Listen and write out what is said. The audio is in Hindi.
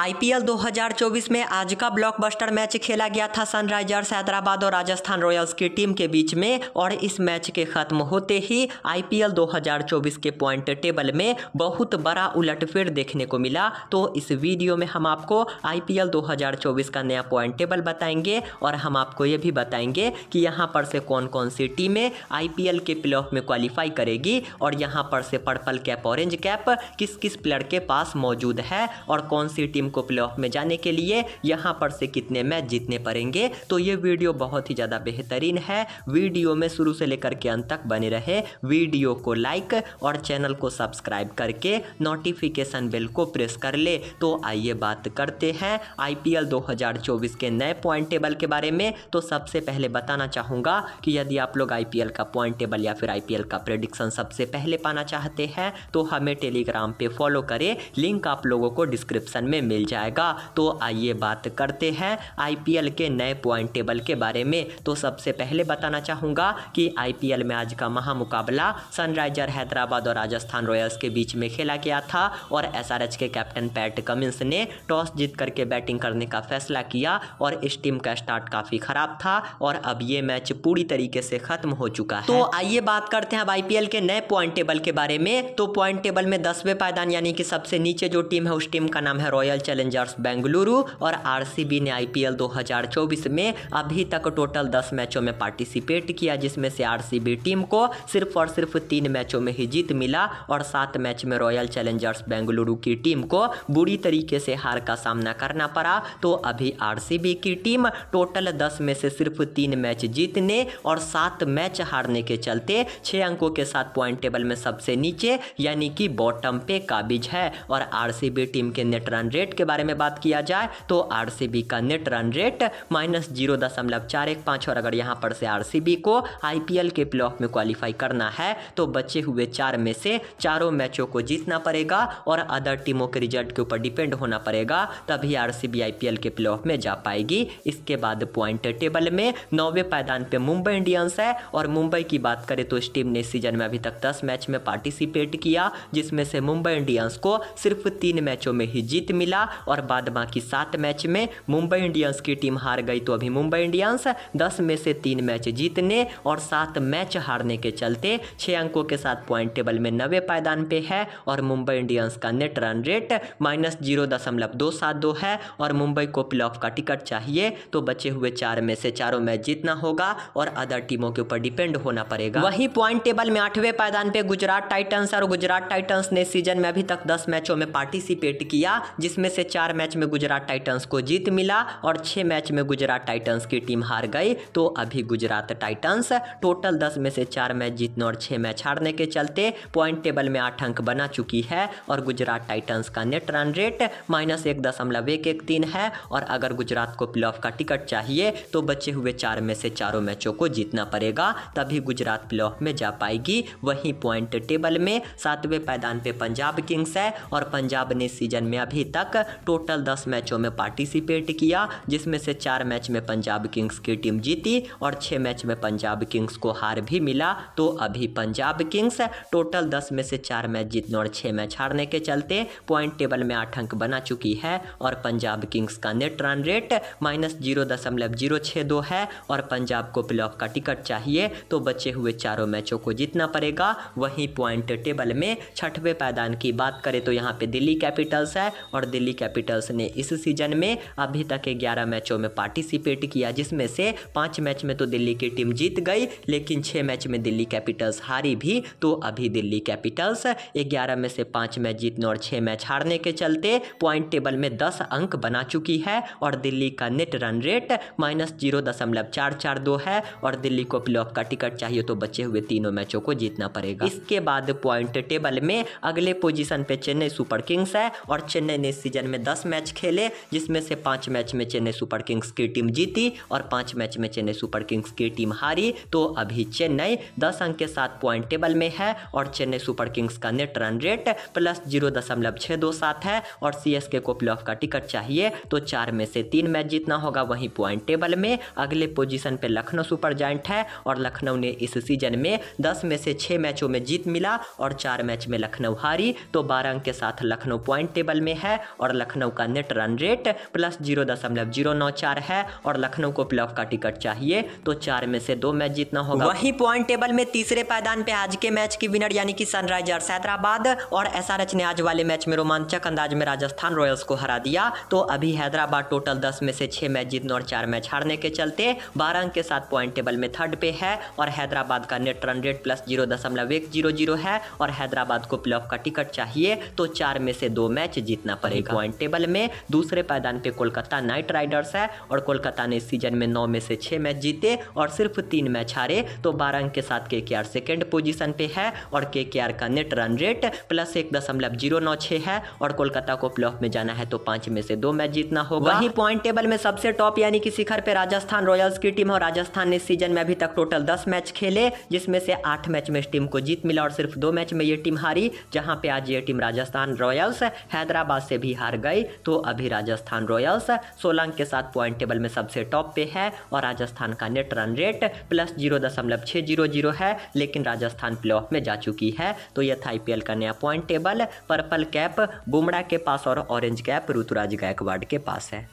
आईपीएल 2024 में आज का ब्लॉकबस्टर मैच खेला गया था सनराइजर्स हैदराबाद और राजस्थान रॉयल्स की टीम के बीच में और इस मैच के खत्म होते ही आईपीएल 2024 के पॉइंट टेबल में बहुत बड़ा उलटफेर देखने को मिला तो इस वीडियो में हम आपको आईपीएल 2024 का नया पॉइंट टेबल बताएंगे और हम आपको ये भी बताएंगे कि यहाँ पर से कौन कौन सी टीमें आई के प्ले में क्वालिफाई करेगी और यहाँ पर से पर्पल कैप ऑरेंज कैप किस किस प्लेयर के पास मौजूद है और कौन सी टीम उनको प्ले में जाने के लिए यहाँ पर से कितने मैच जीतने पड़ेंगे तो ये वीडियो बहुत ही ज़्यादा बेहतरीन है वीडियो में शुरू से लेकर के अंत तक बने रहे वीडियो को लाइक और चैनल को सब्सक्राइब करके नोटिफिकेशन बेल को प्रेस कर ले तो आइए बात करते हैं आईपीएल 2024 के नए पॉइंट टेबल के बारे में तो सबसे पहले बताना चाहूँगा कि यदि आप लोग आईपीएल का पॉइंट टेबल या फिर आईपीएल का प्रेडिक्शन सबसे पहले पाना चाहते हैं तो हमें टेलीग्राम पे फॉलो करें लिंक आप लोगों को डिस्क्रिप्शन में मिल मिल जाएगा तो आइए बात करते हैं आईपीएल के नए पॉइंट टेबल के बारे में तो सबसे पहले बताना चाहूँगा कि आईपीएल में आज का महामुकाबला सनराइजर हैदराबाद और राजस्थान रॉयल्स के बीच में खेला गया था और एस के कैप्टन पैट कमिंस ने टॉस जीत करके बैटिंग करने का फैसला किया और इस टीम का स्टार्ट काफ़ी ख़राब था और अब ये मैच पूरी तरीके से ख़त्म हो चुका है तो आइए बात करते हैं अब आईपीएल के नए पॉइंट टेबल के बारे में तो पॉइंट टेबल में दसवें पायदान यानी कि सबसे नीचे जो टीम है उस टीम का नाम है रॉयल चैलेंजर्स बेंगलुरु और आर ने आई 2024 में अभी तक टोटल 10 मैचों में पार्टिसिपेट किया जिसमें से आर टीम को सिर्फ और सिर्फ तीन मैचों में ही जीत मिला और सात मैच में रॉयल चैलेंजर्स बेंगलुरु की टीम को बुरी तरीके से हार का सामना करना पड़ा तो अभी आरसीबी की टीम टोटल दस में से सिर्फ तीन मैच जीतने और सात मैच हारने के चलते छः अंकों के साथ पॉइंट टेबल में सबसे नीचे यानी कि बॉटम पे काबिज है और आरसीबी टीम के नेट रन रेट के बारे में बात किया जाए तो आर का net run rate minus zero दशमलव चार एक पाँच और अगर यहाँ पर से आर को आई के प्ले में क्वालिफाई करना है तो बचे हुए चार में से चारों मैचों को जीतना पड़ेगा और अदर टीमों के रिजल्ट के ऊपर डिपेंड होना पड़ेगा तभी आर सी के प्ले में जा पाएगी इसके बाद पॉइंट टेबल में नौवे पैदान पर मुंबई इंडियंस है और मुंबई की बात करें तो इस टीम ने सीजन में अभी तक दस मैच में पार्टिसिपेट किया जिसमें से मुंबई इंडियंस को सिर्फ तीन मैचों में ही जीत मिला और बाद बाकी सात मैच में मुंबई इंडियंस की टीम हार गई तो अभी मुंबई इंडियंस दस में से तीन मैच जीतने और सात मैच हारने के चलते छः अंकों के साथ पॉइंट टेबल में नवे पायदान पे है और मुंबई इंडियंस का net run rate minus zero दशमलव दो सात दो है और मुंबई को प्ले ऑफ का टिकट चाहिए तो बचे हुए चार में से चारों मैच जीतना होगा और अदर टीमों के ऊपर डिपेंड होना पड़ेगा वहीं पॉइंट टेबल में आठवें पायदान पे गुजरात टाइटन्स और गुजरात टाइटन्स ने सीजन में अभी तक दस मैचों में पार्टिसिपेट किया जिसमें से से चार मैच में गुजरात टाइटंस को जीत मिला और छह मैच में गुजरात टाइटंस की टीम हार गई तो अभी गुजरात टाइटंस टोटल दस में से चार मैच जीतने और छह मैच हारने के चलते पॉइंट टेबल में आठ अंक बना चुकी है और गुजरात टाइटंस का नेट रन रेट माइनस एक दशमलव एक एक तीन है और अगर गुजरात को प्ले का टिकट चाहिए तो बचे हुए चार में से चारों मैचों को जीतना पड़ेगा तभी गुजरात प्ले में जा पाएगी वहीं पॉइंट टेबल में सातवें पैदान पे पंजाब किंग्स है और पंजाब ने सीजन में अभी तक टोटल दस मैचों में पार्टिसिपेट किया जिसमें से चार मैच में पंजाब किंग्स की टीम जीती और छः मैच में पंजाब किंग्स को हार भी मिला तो अभी पंजाब किंग्स टोटल दस में से चार मैच जीतने और छः मैच हारने के चलते पॉइंट टेबल में आठ अंक बना चुकी है और पंजाब किंग्स का net run rate minus zero दशमलव जीरो छः दो है और पंजाब को प्ले का टिकट चाहिए तो बचे हुए चारों मैचों को जीतना पड़ेगा वहीं पॉइंट टेबल में छठवें पायदान की बात करें तो यहाँ पे दिल्ली कैपिटल्स है और दिल्ली दिल्ली कैपिटल्स ने इस सीजन में अभी तक ग्यारह मैचों में पार्टिसिपेट किया जिसमें से पांच मैच में तो दिल्ली की टीम जीत गई लेकिन छह मैच में दिल्ली कैपिटल्स हारी भी तो अभी दिल्ली कैपिटल्स ग्यारह में से पांच मैच जीतने और छह मैच हारने के चलते पॉइंट टेबल में दस अंक बना चुकी है और दिल्ली का net run rate minus zero दशमलव चार चार दो है और दिल्ली को प्ले का टिकट चाहिए तो बचे हुए तीनों मैचों को जीतना पड़ेगा इसके बाद पॉइंट टेबल में अगले पोजीशन पे चेन्नई सुपर किंग्स है और चेन्नई ने सीजन सीजन में दस मैच खेले जिसमें से पाँच मैच में चेन्नई सुपर किंग्स की टीम जीती और पाँच मैच में चेन्नई सुपर किंग्स की टीम हारी तो अभी चेन्नई दस अंक के साथ पॉइंट टेबल में है और चेन्नई सुपर किंग्स का net run rate plus zero दशमलव छः दो सात है और सी एस के को प्ले ऑफ का टिकट चाहिए तो चार में से तीन मैच जीतना होगा वहीं पॉइंट टेबल में अगले पोजिशन पर लखनऊ सुपर जॉइंट है और लखनऊ ने इस सीजन में दस में से छः मैचों में जीत मिला और चार मैच में लखनऊ हारी तो बारह अंक के साथ लखनऊ पॉइंट टेबल में है और और लखनऊ का net run rate plus zero दशमलव जीरो नौ चार है और लखनऊ को प्लेऑफ का टिकट चाहिए तो चार में से दो मैच जीतना होगा वही पॉइंट टेबल में तीसरे पायदान पे आज के मैच की विनर यानी कि सनराइजर्स हैदराबाद और एसआरएच ने आज वाले मैच में रोमांचक अंदाज में राजस्थान रॉयल्स को हरा दिया तो अभी हैदराबाद टोटल दस में से छह मैच जीतने और चार मैच हारने के चलते बारह अंक के साथ पॉइंट टेबल में थर्ड पे है और हैदराबाद का net run rate plus zero दशमलव एक जीरो जीरो है और हैदराबाद को प्लेऑफ का टिकट चाहिए तो चार में से दो मैच जीतना पड़ेगा पॉइंट टेबल में दूसरे पायदान पे कोलकाता नाइट राइडर्स है और कोलकाता ने इस सीजन में नौ में से छः मैच जीते और सिर्फ तीन मैच हारे तो बारह अंक के साथ के के आर सेकेंड पोजिशन पर है और के के आर का नेट रन रेट प्लस एक दशमलव जीरो नौ छः है और कोलकाता को प्ले में जाना है तो पाँच में से दो मैच जीतना होगा वहीं पॉइंट टेबल में सबसे टॉप यानी कि शिखर पे राजस्थान रॉयल्स की टीम और राजस्थान ने सीजन में अभी तक टोटल दस मैच खेले जिसमें से आठ मैच में इस टीम को जीत मिला और सिर्फ दो मैच में ये टीम हारी जहाँ पे आज ये टीम राजस्थान रॉयल्स हैदराबाद से भी हार हार गई तो अभी राजस्थान रॉयल्स सोलंग के साथ पॉइंट टेबल में सबसे टॉप पे है और राजस्थान का net run rate plus zero दशमलव छः जीरो जीरो है लेकिन राजस्थान ऑफ में जा चुकी है तो यह था आई का नया point table purple cap Bumrah के पास और ऑरेंज कैप ऋतुराज गायकवाड़ के पास है